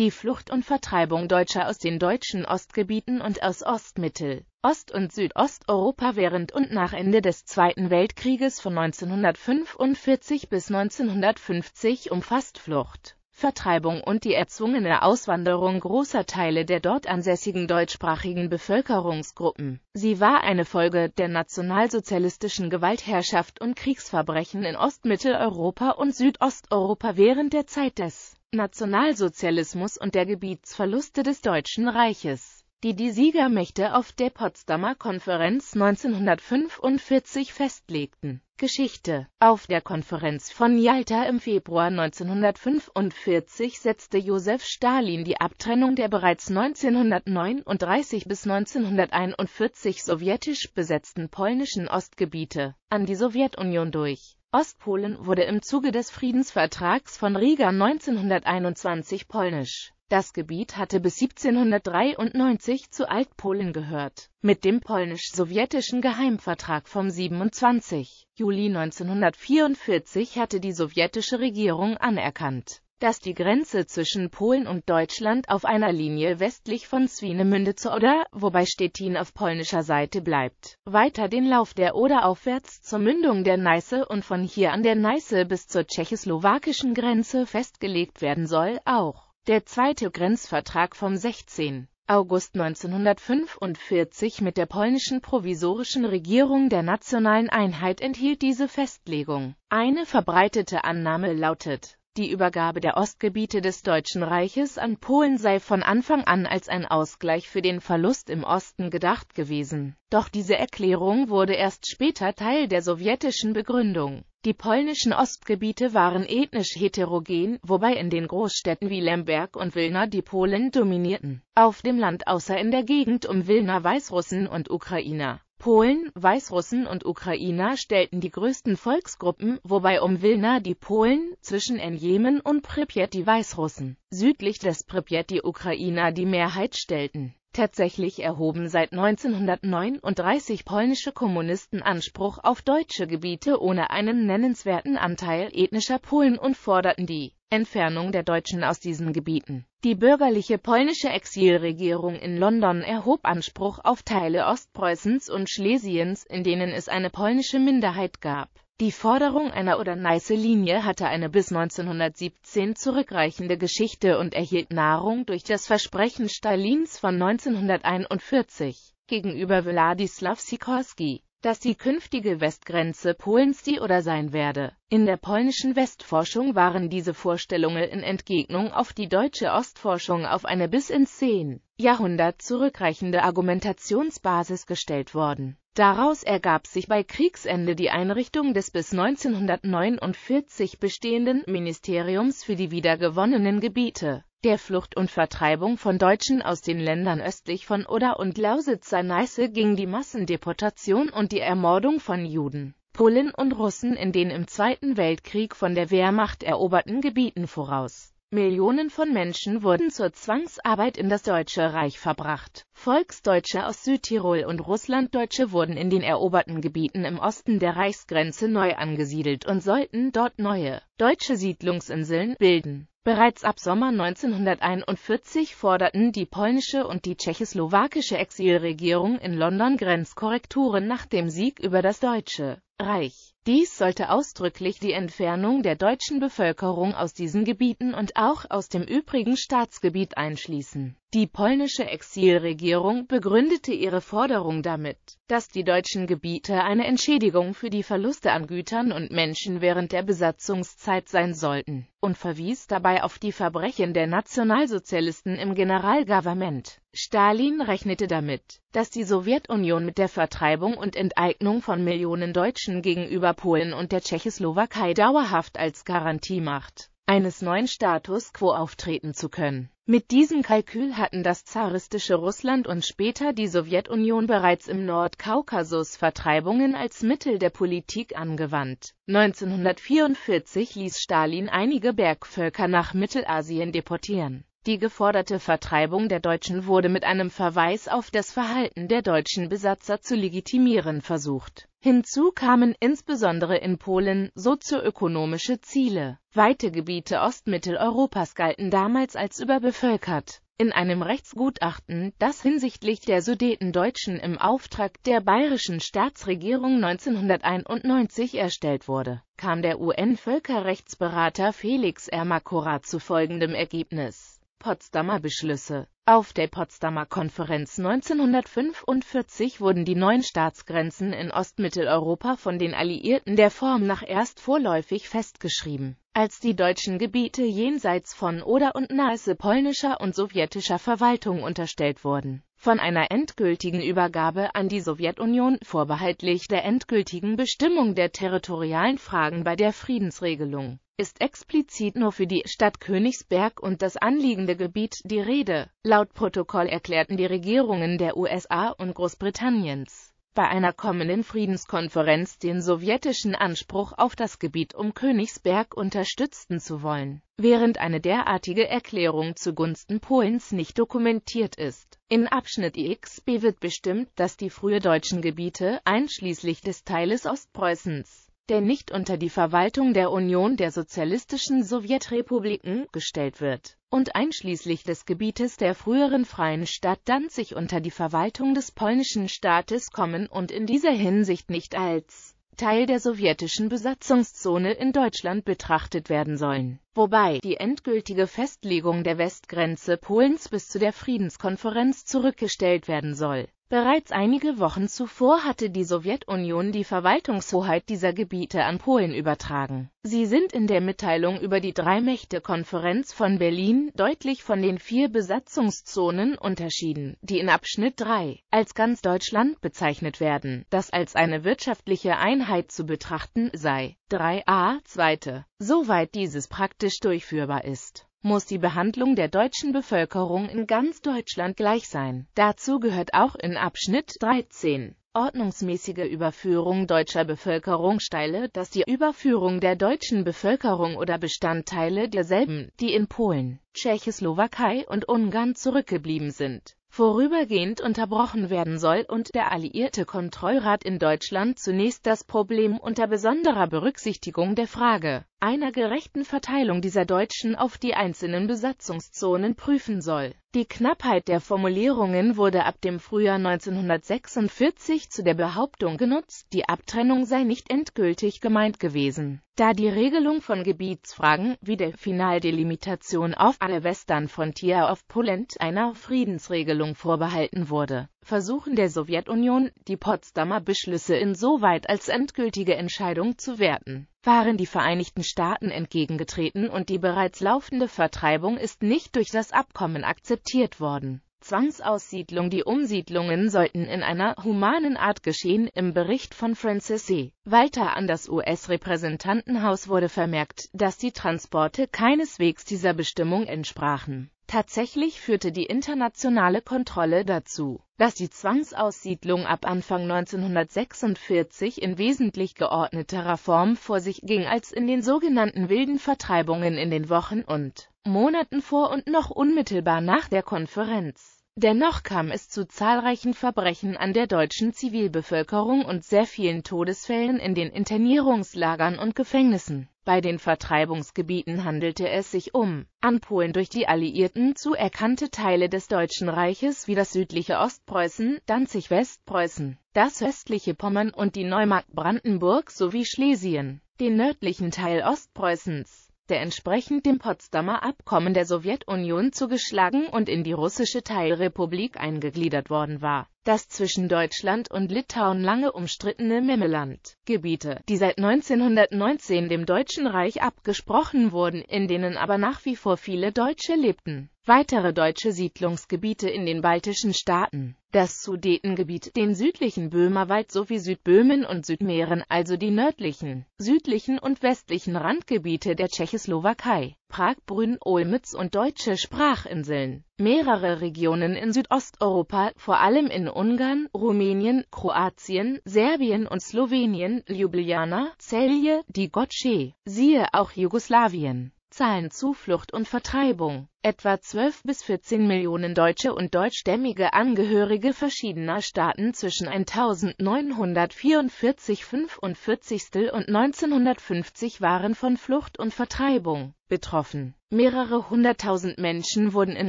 die Flucht und Vertreibung Deutscher aus den deutschen Ostgebieten und aus Ostmittel, Ost- und Südosteuropa während und nach Ende des Zweiten Weltkrieges von 1945 bis 1950 umfasst Flucht, Vertreibung und die erzwungene Auswanderung großer Teile der dort ansässigen deutschsprachigen Bevölkerungsgruppen. Sie war eine Folge der nationalsozialistischen Gewaltherrschaft und Kriegsverbrechen in Ostmitteleuropa und Südosteuropa während der Zeit des Nationalsozialismus und der Gebietsverluste des Deutschen Reiches, die die Siegermächte auf der Potsdamer Konferenz 1945 festlegten. Geschichte Auf der Konferenz von Jalta im Februar 1945 setzte Josef Stalin die Abtrennung der bereits 1939 bis 1941 sowjetisch besetzten polnischen Ostgebiete an die Sowjetunion durch Ostpolen wurde im Zuge des Friedensvertrags von Riga 1921 polnisch. Das Gebiet hatte bis 1793 zu Altpolen gehört. Mit dem polnisch-sowjetischen Geheimvertrag vom 27. Juli 1944 hatte die sowjetische Regierung anerkannt dass die Grenze zwischen Polen und Deutschland auf einer Linie westlich von Swinemünde zur Oder, wobei Stettin auf polnischer Seite bleibt, weiter den Lauf der Oder aufwärts zur Mündung der Neiße und von hier an der Neiße bis zur tschechoslowakischen Grenze festgelegt werden soll, auch der zweite Grenzvertrag vom 16. August 1945 mit der polnischen provisorischen Regierung der nationalen Einheit enthielt diese Festlegung. Eine verbreitete Annahme lautet die Übergabe der Ostgebiete des Deutschen Reiches an Polen sei von Anfang an als ein Ausgleich für den Verlust im Osten gedacht gewesen. Doch diese Erklärung wurde erst später Teil der sowjetischen Begründung. Die polnischen Ostgebiete waren ethnisch heterogen, wobei in den Großstädten wie Lemberg und Wilna die Polen dominierten, auf dem Land außer in der Gegend um Wilna Weißrussen und Ukrainer. Polen, Weißrussen und Ukrainer stellten die größten Volksgruppen, wobei um Wilna die Polen, zwischen Enjemen und Pripyat die Weißrussen, südlich des Pripyat die Ukrainer die Mehrheit stellten. Tatsächlich erhoben seit 1939 polnische Kommunisten Anspruch auf deutsche Gebiete ohne einen nennenswerten Anteil ethnischer Polen und forderten die Entfernung der Deutschen aus diesen Gebieten. Die bürgerliche polnische Exilregierung in London erhob Anspruch auf Teile Ostpreußens und Schlesiens, in denen es eine polnische Minderheit gab die Forderung einer oder nice Linie hatte eine bis 1917 zurückreichende Geschichte und erhielt Nahrung durch das Versprechen Stalins von 1941 gegenüber Wladislaw Sikorski dass die künftige Westgrenze Polens die oder sein werde. In der polnischen Westforschung waren diese Vorstellungen in Entgegnung auf die deutsche Ostforschung auf eine bis ins 10. Jahrhundert zurückreichende Argumentationsbasis gestellt worden. Daraus ergab sich bei Kriegsende die Einrichtung des bis 1949 bestehenden Ministeriums für die wiedergewonnenen Gebiete der Flucht und Vertreibung von Deutschen aus den Ländern östlich von Oder und Lausitzer neiße ging die Massendeportation und die Ermordung von Juden, Polen und Russen in den im Zweiten Weltkrieg von der Wehrmacht eroberten Gebieten voraus. Millionen von Menschen wurden zur Zwangsarbeit in das Deutsche Reich verbracht. Volksdeutsche aus Südtirol und Russlanddeutsche wurden in den eroberten Gebieten im Osten der Reichsgrenze neu angesiedelt und sollten dort neue deutsche Siedlungsinseln bilden. Bereits ab Sommer 1941 forderten die polnische und die tschechoslowakische Exilregierung in London Grenzkorrekturen nach dem Sieg über das deutsche Reich. Dies sollte ausdrücklich die Entfernung der deutschen Bevölkerung aus diesen Gebieten und auch aus dem übrigen Staatsgebiet einschließen. Die polnische Exilregierung begründete ihre Forderung damit, dass die deutschen Gebiete eine Entschädigung für die Verluste an Gütern und Menschen während der Besatzungszeit sein sollten, und verwies dabei auf die Verbrechen der Nationalsozialisten im Generalgouvernement Stalin rechnete damit, dass die Sowjetunion mit der Vertreibung und Enteignung von Millionen Deutschen gegenüber Polen und der Tschechoslowakei dauerhaft als Garantie macht, eines neuen Status quo auftreten zu können. Mit diesem Kalkül hatten das zaristische Russland und später die Sowjetunion bereits im Nordkaukasus Vertreibungen als Mittel der Politik angewandt. 1944 ließ Stalin einige Bergvölker nach Mittelasien deportieren. Die geforderte Vertreibung der Deutschen wurde mit einem Verweis auf das Verhalten der deutschen Besatzer zu legitimieren versucht. Hinzu kamen insbesondere in Polen sozioökonomische Ziele. Weite Gebiete Ostmitteleuropas galten damals als überbevölkert. In einem Rechtsgutachten, das hinsichtlich der Sudetendeutschen im Auftrag der bayerischen Staatsregierung 1991 erstellt wurde, kam der UN-Völkerrechtsberater Felix Ermakora zu folgendem Ergebnis Potsdamer Beschlüsse Auf der Potsdamer Konferenz 1945 wurden die neuen Staatsgrenzen in Ostmitteleuropa von den Alliierten der Form nach erst vorläufig festgeschrieben, als die deutschen Gebiete jenseits von Oder und nahe polnischer und sowjetischer Verwaltung unterstellt wurden von einer endgültigen Übergabe an die Sowjetunion vorbehaltlich der endgültigen Bestimmung der territorialen Fragen bei der Friedensregelung ist explizit nur für die Stadt Königsberg und das anliegende Gebiet die Rede. Laut Protokoll erklärten die Regierungen der USA und Großbritanniens bei einer kommenden Friedenskonferenz den sowjetischen Anspruch auf das Gebiet um Königsberg unterstützen zu wollen, während eine derartige Erklärung zugunsten Polens nicht dokumentiert ist. In Abschnitt XB wird bestimmt, dass die frühe deutschen Gebiete, einschließlich des Teiles Ostpreußens, der nicht unter die Verwaltung der Union der sozialistischen Sowjetrepubliken gestellt wird, und einschließlich des Gebietes der früheren Freien Stadt Danzig unter die Verwaltung des polnischen Staates kommen und in dieser Hinsicht nicht als Teil der sowjetischen Besatzungszone in Deutschland betrachtet werden sollen, wobei die endgültige Festlegung der Westgrenze Polens bis zu der Friedenskonferenz zurückgestellt werden soll Bereits einige Wochen zuvor hatte die Sowjetunion die Verwaltungshoheit dieser Gebiete an Polen übertragen. Sie sind in der Mitteilung über die Drei-Mächte-Konferenz von Berlin deutlich von den vier Besatzungszonen unterschieden, die in Abschnitt 3 als ganz Deutschland bezeichnet werden, das als eine wirtschaftliche Einheit zu betrachten sei. 3a, zweite, soweit dieses praktisch durchführbar ist muss die Behandlung der deutschen Bevölkerung in ganz Deutschland gleich sein. Dazu gehört auch in Abschnitt 13 ordnungsmäßige Überführung deutscher Bevölkerung steile, dass die Überführung der deutschen Bevölkerung oder Bestandteile derselben, die in Polen, Tschechoslowakei und Ungarn zurückgeblieben sind, vorübergehend unterbrochen werden soll und der alliierte Kontrollrat in Deutschland zunächst das Problem unter besonderer Berücksichtigung der Frage einer gerechten Verteilung dieser Deutschen auf die einzelnen Besatzungszonen prüfen soll. Die Knappheit der Formulierungen wurde ab dem Frühjahr 1946 zu der Behauptung genutzt, die Abtrennung sei nicht endgültig gemeint gewesen. Da die Regelung von Gebietsfragen wie der Finaldelimitation auf der Western-Frontier of Poland einer Friedensregelung vorbehalten wurde, versuchen der Sowjetunion, die Potsdamer Beschlüsse insoweit als endgültige Entscheidung zu werten waren die Vereinigten Staaten entgegengetreten und die bereits laufende Vertreibung ist nicht durch das Abkommen akzeptiert worden. Zwangsaussiedlung Die Umsiedlungen sollten in einer humanen Art geschehen. Im Bericht von Francis C. Walter an das US-Repräsentantenhaus wurde vermerkt, dass die Transporte keineswegs dieser Bestimmung entsprachen. Tatsächlich führte die internationale Kontrolle dazu, dass die Zwangsaussiedlung ab Anfang 1946 in wesentlich geordneterer Form vor sich ging als in den sogenannten wilden Vertreibungen in den Wochen und Monaten vor und noch unmittelbar nach der Konferenz Dennoch kam es zu zahlreichen Verbrechen an der deutschen Zivilbevölkerung und sehr vielen Todesfällen in den Internierungslagern und Gefängnissen. Bei den Vertreibungsgebieten handelte es sich um an Polen durch die Alliierten zu erkannte Teile des Deutschen Reiches wie das südliche Ostpreußen, Danzig-Westpreußen, das östliche Pommern und die Neumark Brandenburg sowie Schlesien, den nördlichen Teil Ostpreußens der entsprechend dem Potsdamer Abkommen der Sowjetunion zugeschlagen und in die russische Teilrepublik eingegliedert worden war. Das zwischen Deutschland und Litauen lange umstrittene Memmeland, Gebiete, die seit 1919 dem Deutschen Reich abgesprochen wurden, in denen aber nach wie vor viele Deutsche lebten weitere deutsche Siedlungsgebiete in den baltischen Staaten, das Sudetengebiet, den südlichen Böhmerwald sowie Südböhmen und Südmähren, also die nördlichen, südlichen und westlichen Randgebiete der Tschechoslowakei, Prag, Brünn, Olmütz und deutsche Sprachinseln, mehrere Regionen in Südosteuropa, vor allem in Ungarn, Rumänien, Kroatien, Serbien und Slowenien, Ljubljana, Celje, die Gotsche, siehe auch Jugoslawien zahlen Zuflucht und Vertreibung. Etwa 12 bis 14 Millionen deutsche und deutschstämmige Angehörige verschiedener Staaten zwischen 1944 45 und 1950 waren von Flucht und Vertreibung betroffen. Mehrere hunderttausend Menschen wurden in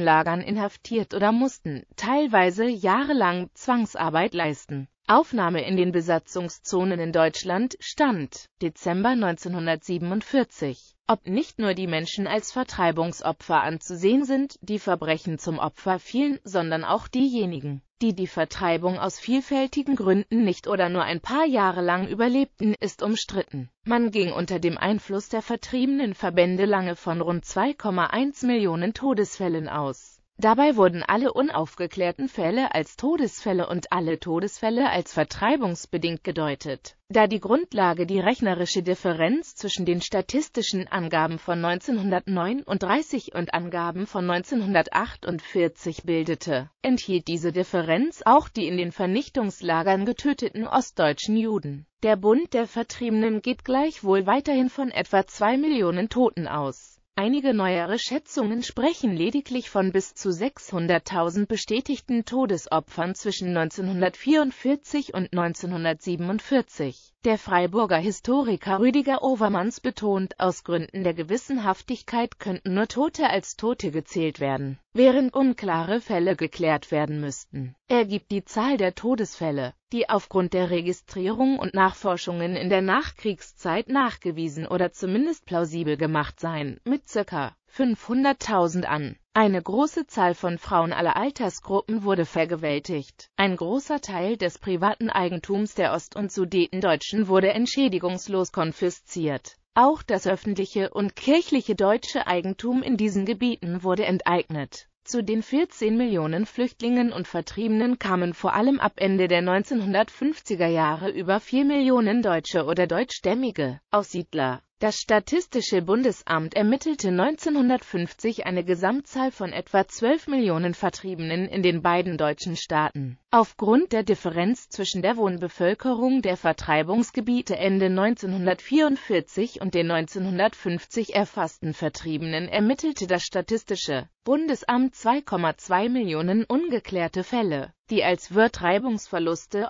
Lagern inhaftiert oder mussten, teilweise jahrelang, Zwangsarbeit leisten. Aufnahme in den Besatzungszonen in Deutschland stand Dezember 1947. Ob nicht nur die Menschen als Vertreibungsopfer anzusehen sind, die Verbrechen zum Opfer fielen, sondern auch diejenigen, die die Vertreibung aus vielfältigen Gründen nicht oder nur ein paar Jahre lang überlebten, ist umstritten. Man ging unter dem Einfluss der vertriebenen Verbände lange von rund 2,1 Millionen Todesfällen aus Dabei wurden alle unaufgeklärten Fälle als Todesfälle und alle Todesfälle als vertreibungsbedingt gedeutet. Da die Grundlage die rechnerische Differenz zwischen den statistischen Angaben von 1939 und Angaben von 1948 bildete, enthielt diese Differenz auch die in den Vernichtungslagern getöteten ostdeutschen Juden. Der Bund der Vertriebenen geht gleichwohl weiterhin von etwa zwei Millionen Toten aus Einige neuere Schätzungen sprechen lediglich von bis zu 600.000 bestätigten Todesopfern zwischen 1944 und 1947 der Freiburger Historiker Rüdiger Overmans betont, aus Gründen der Gewissenhaftigkeit könnten nur Tote als Tote gezählt werden, während unklare Fälle geklärt werden müssten. Er gibt die Zahl der Todesfälle, die aufgrund der Registrierung und Nachforschungen in der Nachkriegszeit nachgewiesen oder zumindest plausibel gemacht seien, mit ca. 500.000 an eine große Zahl von Frauen aller Altersgruppen wurde vergewaltigt. Ein großer Teil des privaten Eigentums der Ost- und Sudetendeutschen wurde entschädigungslos konfisziert. Auch das öffentliche und kirchliche deutsche Eigentum in diesen Gebieten wurde enteignet. Zu den 14 Millionen Flüchtlingen und Vertriebenen kamen vor allem ab Ende der 1950er Jahre über 4 Millionen Deutsche oder Deutschstämmige Aussiedler das Statistische Bundesamt ermittelte 1950 eine Gesamtzahl von etwa 12 Millionen Vertriebenen in den beiden deutschen Staaten. Aufgrund der Differenz zwischen der Wohnbevölkerung der Vertreibungsgebiete Ende 1944 und den 1950 erfassten Vertriebenen ermittelte das Statistische Bundesamt 2,2 Millionen ungeklärte Fälle die als wirt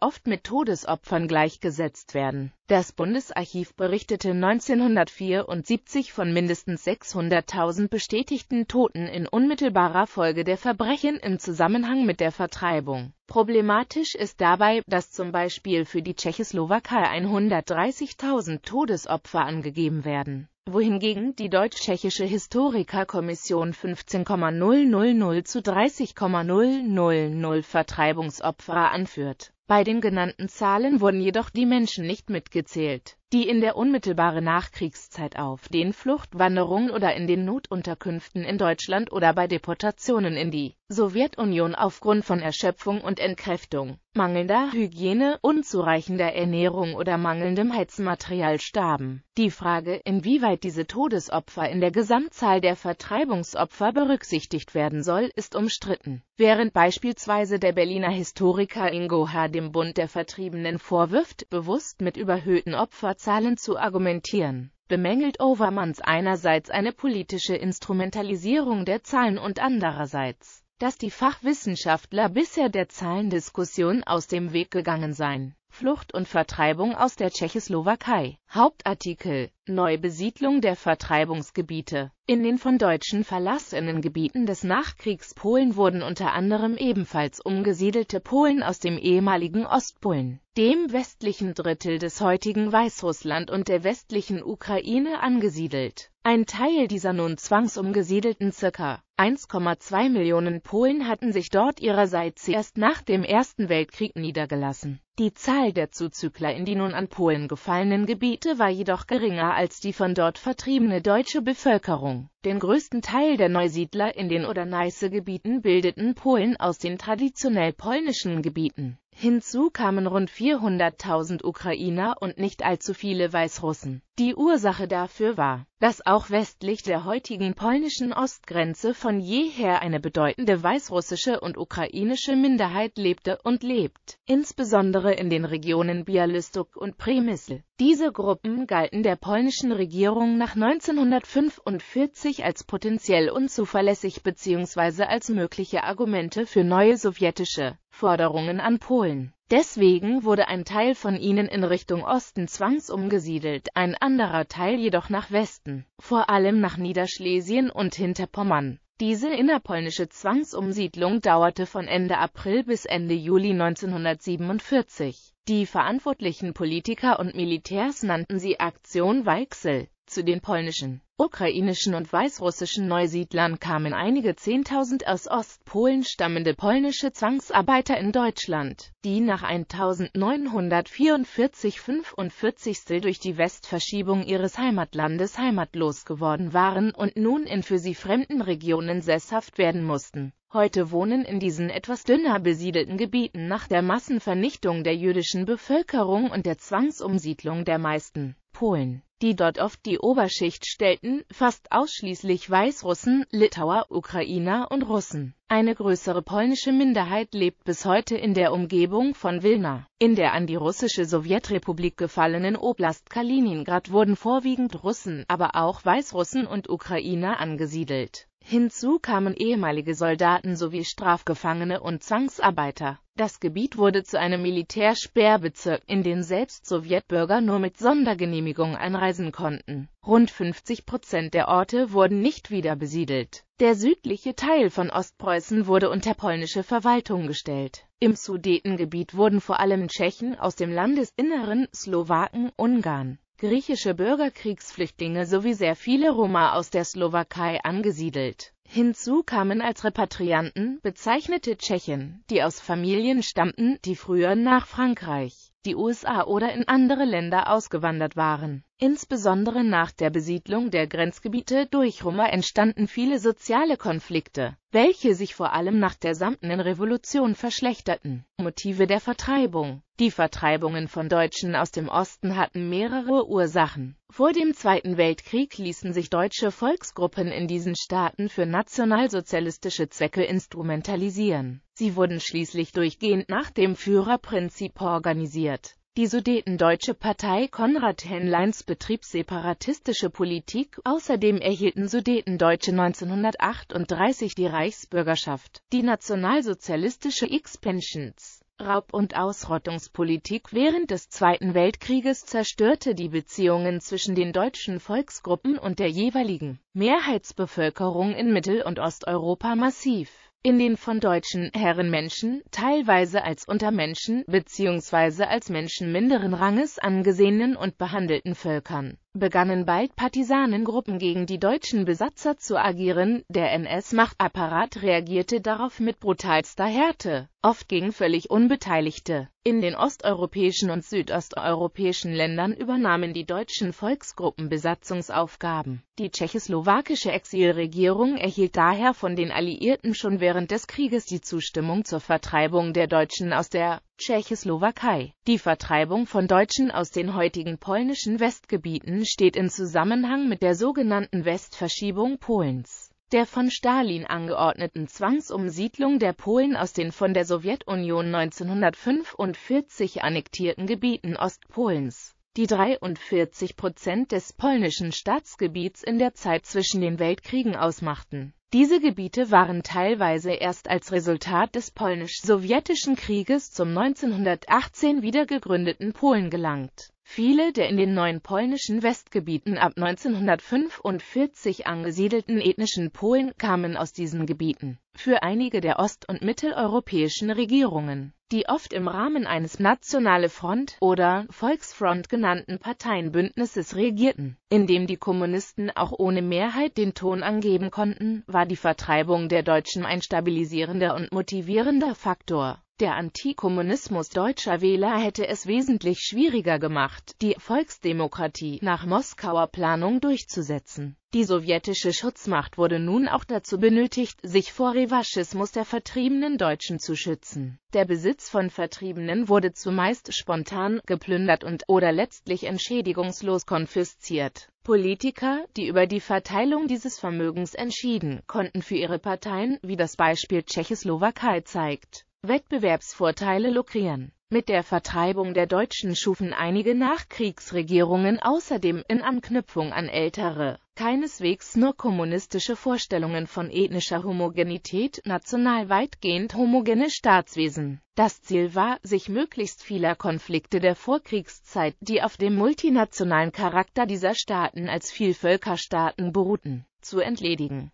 oft mit Todesopfern gleichgesetzt werden. Das Bundesarchiv berichtete 1974 von mindestens 600.000 bestätigten Toten in unmittelbarer Folge der Verbrechen im Zusammenhang mit der Vertreibung. Problematisch ist dabei, dass zum Beispiel für die Tschechoslowakei 130.000 Todesopfer angegeben werden wohingegen die deutsch-tschechische Historikerkommission 15,000 zu 30,000 Vertreibungsopfer anführt. Bei den genannten Zahlen wurden jedoch die Menschen nicht mitgezählt die in der unmittelbaren Nachkriegszeit auf den Fluchtwanderungen oder in den Notunterkünften in Deutschland oder bei Deportationen in die Sowjetunion aufgrund von Erschöpfung und Entkräftung, mangelnder Hygiene, unzureichender Ernährung oder mangelndem Heizmaterial starben. Die Frage, inwieweit diese Todesopfer in der Gesamtzahl der Vertreibungsopfer berücksichtigt werden soll, ist umstritten. Während beispielsweise der Berliner Historiker Ingo H. dem Bund der Vertriebenen vorwirft, bewusst mit überhöhten Opfer Zahlen zu argumentieren. Bemängelt Overmans einerseits eine politische Instrumentalisierung der Zahlen und andererseits, dass die Fachwissenschaftler bisher der Zahlendiskussion aus dem Weg gegangen seien. Flucht und Vertreibung aus der Tschechoslowakei. Hauptartikel Neubesiedlung der Vertreibungsgebiete In den von Deutschen verlassenen Gebieten des Nachkriegs Polen wurden unter anderem ebenfalls umgesiedelte Polen aus dem ehemaligen Ostpolen, dem westlichen Drittel des heutigen Weißrussland und der westlichen Ukraine angesiedelt. Ein Teil dieser nun zwangsumgesiedelten ca. 1,2 Millionen Polen hatten sich dort ihrerseits erst nach dem Ersten Weltkrieg niedergelassen. Die Zahl der Zuzügler in die nun an Polen gefallenen Gebiete war jedoch geringer als die von dort vertriebene deutsche Bevölkerung. Den größten Teil der Neusiedler in den Oder-Neiße-Gebieten bildeten Polen aus den traditionell polnischen Gebieten. Hinzu kamen rund 400.000 Ukrainer und nicht allzu viele Weißrussen die Ursache dafür war, dass auch westlich der heutigen polnischen Ostgrenze von jeher eine bedeutende weißrussische und ukrainische Minderheit lebte und lebt, insbesondere in den Regionen Bialystok und Przemysl. Diese Gruppen galten der polnischen Regierung nach 1945 als potenziell unzuverlässig bzw. als mögliche Argumente für neue sowjetische Forderungen an Polen. Deswegen wurde ein Teil von ihnen in Richtung Osten zwangsumgesiedelt, ein anderer Teil jedoch nach Westen, vor allem nach Niederschlesien und Hinterpommern. Diese innerpolnische Zwangsumsiedlung dauerte von Ende April bis Ende Juli 1947. Die verantwortlichen Politiker und Militärs nannten sie Aktion Weichsel. Zu den polnischen ukrainischen und weißrussischen Neusiedlern kamen einige Zehntausend aus Ostpolen stammende polnische Zwangsarbeiter in Deutschland, die nach 1944-45 durch die Westverschiebung ihres Heimatlandes heimatlos geworden waren und nun in für sie fremden Regionen sesshaft werden mussten. Heute wohnen in diesen etwas dünner besiedelten Gebieten nach der Massenvernichtung der jüdischen Bevölkerung und der Zwangsumsiedlung der meisten Polen, die dort oft die Oberschicht stellten, fast ausschließlich Weißrussen, Litauer, Ukrainer und Russen. Eine größere polnische Minderheit lebt bis heute in der Umgebung von Wilna. In der an die russische Sowjetrepublik gefallenen Oblast Kaliningrad wurden vorwiegend Russen, aber auch Weißrussen und Ukrainer angesiedelt Hinzu kamen ehemalige Soldaten sowie Strafgefangene und Zwangsarbeiter. Das Gebiet wurde zu einem Militärsperrbezirk, in den selbst Sowjetbürger nur mit Sondergenehmigung einreisen konnten. Rund 50 Prozent der Orte wurden nicht wieder besiedelt. Der südliche Teil von Ostpreußen wurde unter polnische Verwaltung gestellt. Im Sudetengebiet wurden vor allem Tschechen aus dem Landesinneren, Slowaken, Ungarn, griechische Bürgerkriegsflüchtlinge sowie sehr viele Roma aus der Slowakei angesiedelt. Hinzu kamen als Repatrianten bezeichnete Tschechen, die aus Familien stammten, die früher nach Frankreich die USA oder in andere Länder ausgewandert waren. Insbesondere nach der Besiedlung der Grenzgebiete durch Römer entstanden viele soziale Konflikte, welche sich vor allem nach der samtenen Revolution verschlechterten. Motive der Vertreibung Die Vertreibungen von Deutschen aus dem Osten hatten mehrere Ursachen. Vor dem Zweiten Weltkrieg ließen sich deutsche Volksgruppen in diesen Staaten für nationalsozialistische Zwecke instrumentalisieren. Sie wurden schließlich durchgehend nach dem Führerprinzip organisiert. Die Sudetendeutsche Partei Konrad Henleins betrieb separatistische Politik, außerdem erhielten Sudetendeutsche 1938 die Reichsbürgerschaft, die nationalsozialistische Expansions Raub- und Ausrottungspolitik während des Zweiten Weltkrieges zerstörte die Beziehungen zwischen den deutschen Volksgruppen und der jeweiligen Mehrheitsbevölkerung in Mittel- und Osteuropa massiv. In den von deutschen Herrenmenschen, teilweise als Untermenschen bzw. als Menschen minderen Ranges angesehenen und behandelten Völkern, begannen bald Partisanengruppen gegen die deutschen Besatzer zu agieren, der NS-Machtapparat reagierte darauf mit brutalster Härte oft gegen völlig Unbeteiligte. In den osteuropäischen und südosteuropäischen Ländern übernahmen die deutschen Volksgruppen Besatzungsaufgaben. Die tschechoslowakische Exilregierung erhielt daher von den Alliierten schon während des Krieges die Zustimmung zur Vertreibung der Deutschen aus der Tschechoslowakei. Die Vertreibung von Deutschen aus den heutigen polnischen Westgebieten steht in Zusammenhang mit der sogenannten Westverschiebung Polens der von Stalin angeordneten Zwangsumsiedlung der Polen aus den von der Sowjetunion 1945 annektierten Gebieten Ostpolens, die 43 Prozent des polnischen Staatsgebiets in der Zeit zwischen den Weltkriegen ausmachten. Diese Gebiete waren teilweise erst als Resultat des polnisch-sowjetischen Krieges zum 1918 wiedergegründeten Polen gelangt Viele der in den neuen polnischen Westgebieten ab 1945 angesiedelten ethnischen Polen kamen aus diesen Gebieten. Für einige der ost- und mitteleuropäischen Regierungen, die oft im Rahmen eines Nationale Front oder Volksfront genannten Parteienbündnisses regierten, in dem die Kommunisten auch ohne Mehrheit den Ton angeben konnten, war die Vertreibung der Deutschen ein stabilisierender und motivierender Faktor der Antikommunismus deutscher Wähler hätte es wesentlich schwieriger gemacht, die Volksdemokratie nach Moskauer Planung durchzusetzen. Die sowjetische Schutzmacht wurde nun auch dazu benötigt, sich vor Revanchismus der vertriebenen Deutschen zu schützen. Der Besitz von Vertriebenen wurde zumeist spontan geplündert und oder letztlich entschädigungslos konfisziert. Politiker, die über die Verteilung dieses Vermögens entschieden, konnten für ihre Parteien, wie das Beispiel Tschechoslowakei zeigt, Wettbewerbsvorteile lukrieren. Mit der Vertreibung der Deutschen schufen einige Nachkriegsregierungen außerdem in Anknüpfung an ältere, keineswegs nur kommunistische Vorstellungen von ethnischer Homogenität, national weitgehend homogene Staatswesen. Das Ziel war, sich möglichst vieler Konflikte der Vorkriegszeit, die auf dem multinationalen Charakter dieser Staaten als Vielvölkerstaaten beruhten, zu entledigen.